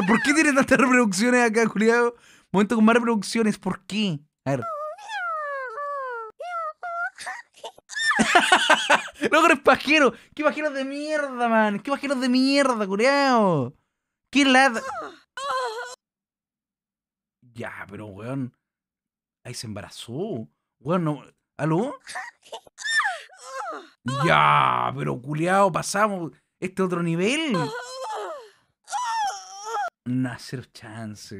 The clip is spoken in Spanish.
ver, ¿por qué tiene tantas reproducciones acá, culiado? Momento con más reproducciones, ¿por qué? A ver. no eres pajero. ¡Qué pajeros de mierda, man! ¡Qué pajeros de mierda, culiao! ¡Qué lad... Ya, pero weón. Ahí se embarazó. Weón, no. ¿Aló? Ya, pero culiao, pasamos este otro nivel. Nasser Chance.